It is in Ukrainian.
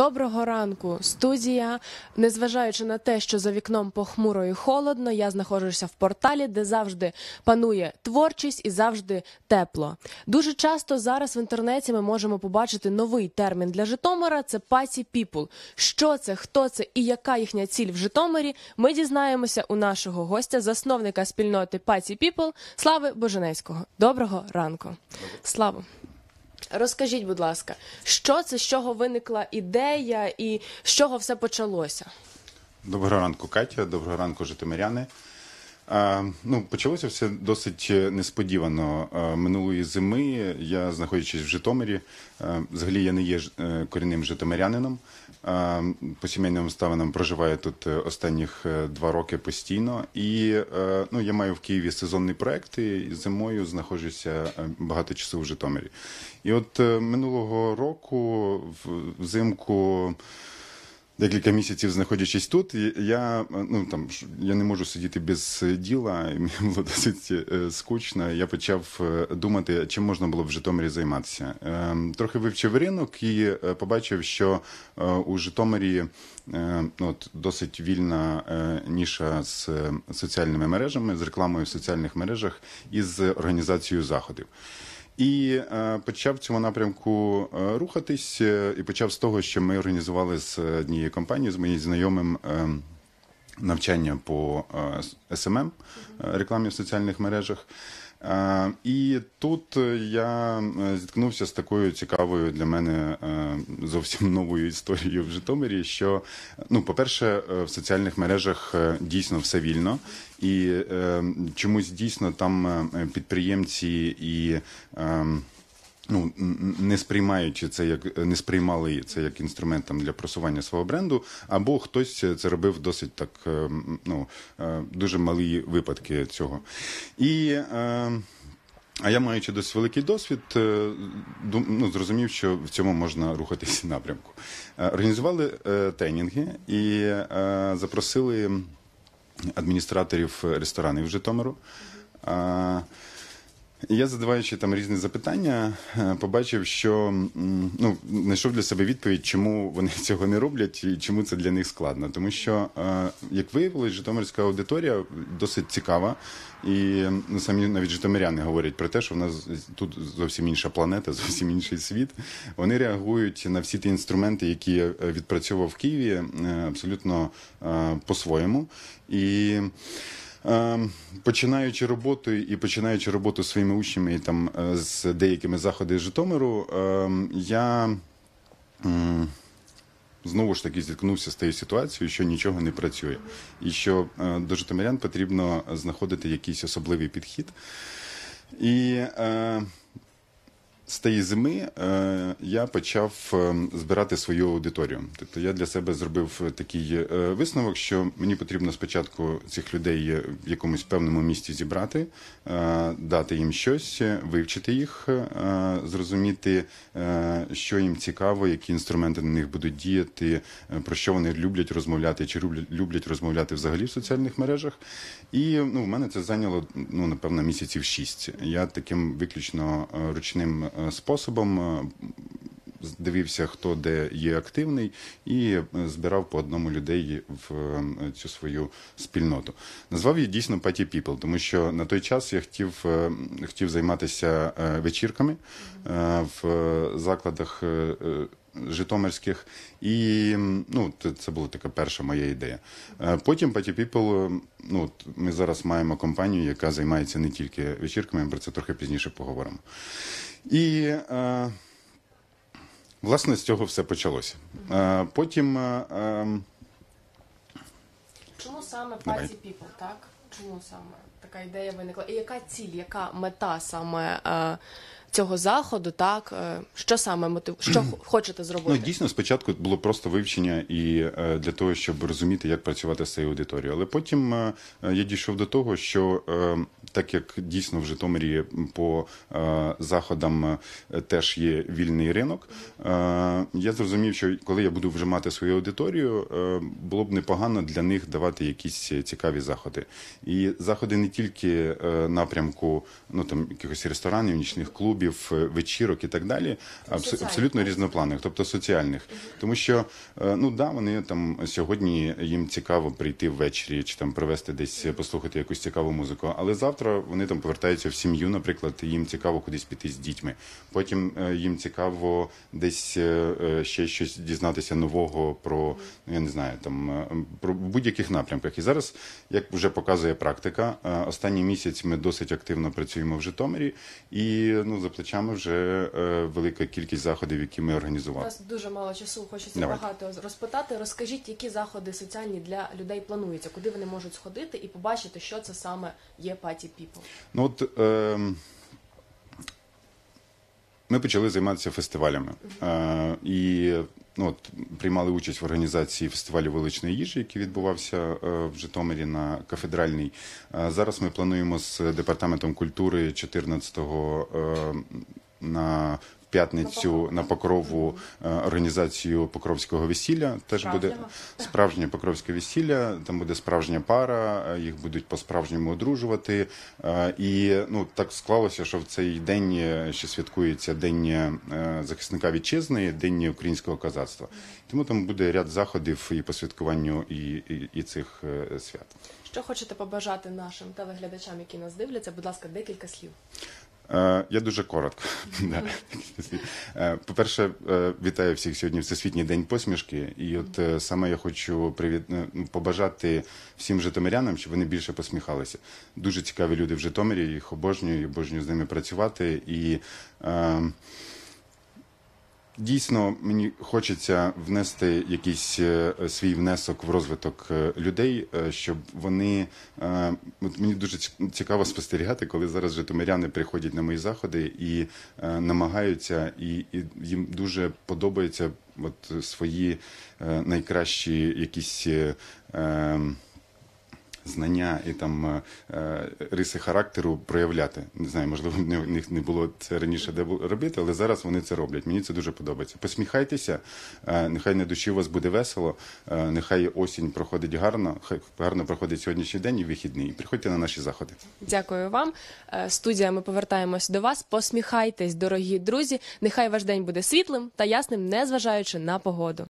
Доброго ранку, студія. Незважаючи на те, що за вікном похмуро і холодно, я знаходжуся в порталі, де завжди панує творчість і завжди тепло. Дуже часто зараз в інтернеті ми можемо побачити новий термін для Житомира: це паці піпл. Що це, хто це і яка їхня ціль в Житомирі? Ми дізнаємося у нашого гостя, засновника спільноти Паці Піпл Слави Боженецького. Доброго ранку, славу. Розкажіть, будь ласка, що це, з чого виникла ідея і з чого все почалося? Доброго ранку, Катя, доброго ранку, Житомиряни. Ну, почалося все досить е, несподівано. Минулої зими я, знаходячись в Житомирі, е, взагалі я не є е, корінним житомирянином. По сімейним обставинам проживаю тут останніх два роки постійно. І ну, я маю в Києві сезонний проект і зимою знаходжуся багато часу в Житомирі. І от минулого року взимку декілька місяців, знаходячись тут, я ну там я не можу сидіти без діла, і мені було досить е, скучно. Я почав е, думати, чим можна було в Житомирі займатися. Ем, трохи вивчив ринок і е, побачив, що у Житомирі ну, от, досить вільна ніша з соціальними мережами, з рекламою в соціальних мережах і з організацією заходів. І е, почав в цьому напрямку е, рухатись, е, і почав з того, що ми організували з однією компанією, з моїм знайомим. Ем, навчання по СММ рекламі в соціальних мережах, Е, і тут е, я зіткнувся з такою цікавою для мене е, зовсім новою історією в Житомирі. Що ну, по-перше, в соціальних мережах дійсно все вільно, і чомусь дійсно там підприємці і. Ем, ну не сприймаючи це як не сприймали це як інструментом для просування свого бренду, або хтось це робив досить так, е, ну е, дуже малі випадки цього. І е, а я, маючи досить великий досвід, ну, зрозумів, що в цьому можна рухатися напрямку. Організували тренінги і запросили адміністраторів ресторанів Житомиру. Я задаваючи там різні запитання, е, побачив, що ну знайшов для себе відповідь, чому вони цього не роблять і чому це для них складно. Тому що, е, як виявилось, Житомирська аудиторія досить цікава, і ну, самі навіть Житомиряни говорять про те, що в нас тут зовсім інша планета, зовсім інший світ. Вони реагують на всі ті інструменти, які я е, відпрацьовував в Києві, абсолютно по-своєму і. Ем, починаючи роботу і починаючи роботу своїми учнями і там е, з деякими заходи Житомиру, ем, я знову ж таки зіткнувся з тією ситуацією, що нічого не працює, і що е, до Житомирян потрібно знаходити якийсь особливий підхід. І е, з тієї зими е, я почав е, збирати свою аудиторію. Тобто я для себе зробив такий е, висновок, що мені потрібно спочатку цих людей в якомусь певному місці зібрати, е, дати їм щось, вивчити їх, е, зрозуміти, е, що їм цікаво, які інструменти на них будуть діяти, е, про що вони люблять розмовляти, чи люблять розмовляти взагалі в соціальних мережах. І ну, в мене це зайняло ну напевно місяців шість. Я таким виключно е, ручним. Е, Е, способом. Е, дивився, хто де є активний, і е, збирав по одному людей в цю свою спільноту. Назвав її дійсно Паті People, тому що на той час я хотів хотів займатися вечірками в закладах Житомирських, і ну, це була така перша моя ідея. Потім Паті People, ну ми зараз маємо компанію, яка займається не тільки вечірками, про це трохи пізніше поговоримо. І е, власне з цього все почалося. Е, потім. Е, ем, Чому саме Давай. People, так? Чому саме така ідея виникла? І яка ціль, яка мета саме е, цього заходу, так? Е, що саме мотив... що хочете зробити? Ну дійсно спочатку було просто вивчення і е, для того, щоб розуміти, як працювати з цією аудиторією. Але потім е, я дійшов до того, що е, так як дійсно в Житомирі по е, заходам е, теж є вільний ринок, е, я зрозумів, що коли я буду вже мати свою аудиторію, було б непогано для них давати якісь цікаві заходи. І заходи не тільки напрямку ну там якихось ресторанів, нічних клубів, вечірок і так далі, тобто абс абсолютно різнопланових, тобто соціальних, тому що ну да, вони там сьогодні їм цікаво прийти ввечері чи там привезти десь послухати якусь цікаву музику, але завтра завтра вони там повертаються в сім'ю, наприклад, їм цікаво кудись піти з дітьми. Потім е, їм цікаво десь е, е, ще щось дізнатися нового про ну, я не знаю, там про будь-яких напрямках. І зараз, як вже показує практика, останній місяць ми досить активно працюємо в Житомирі, і ну за плечами вже велика кількість заходів, які ми організували. У Нас дуже мало часу. Хочеться Давайте. багато розпитати. Розкажіть, які заходи соціальні для людей плануються, куди вони можуть сходити і побачити, що це саме є паті affected people? Ну от е, ми почали займатися фестивалями Е, і ну, от, приймали участь в організації фестивалю величної їжі, який відбувався е, в Житомирі на кафедральній. Е, зараз ми плануємо з департаментом культури 14 е, на п'ятницю на покрову е, організацію покровського весілля. Теж буде справжнє покровське весілля. Там буде справжня пара, е, їх будуть по справжньому одружувати. Е, і ну так склалося, що в цей день ще святкується день захисника вітчизни, день українського казацтва. Тому там буде ряд заходів і по святкуванню і, і, і цих свят. Що хочете побажати нашим телеглядачам, які нас дивляться? Будь ласка, декілька слів. Е, я дуже коротко. Е, по-перше, е, вітаю всіх сьогодні. Всесвітній день посмішки. І от саме я хочу привіт... Ну, побажати всім житомирянам, щоб вони більше посміхалися. Дуже цікаві люди в Житомирі. Їх обожнюю, і обожнюю з ними працювати і. Дійсно, мені хочеться внести якийсь е, свій внесок в розвиток е, людей, е, щоб вони от мені дуже цікаво спостерігати, коли зараз житомиряни приходять на мої заходи і намагаються, і їм дуже подобається от свої найкращі якісь. Ем, знання і там е, е, риси характеру проявляти. Не знаю, можливо, в них не було це раніше де робити, але зараз вони це роблять. Мені це дуже подобається. Посміхайтеся, е, нехай на душі у вас буде весело, нехай осінь проходить гарно, хай гарно проходить сьогоднішній день і вихідний. І приходьте на наші заходи. Дякую вам. Студія. Ми повертаємось до вас. Посміхайтесь, дорогі друзі. Нехай ваш день буде світлим та ясним, незважаючи на погоду.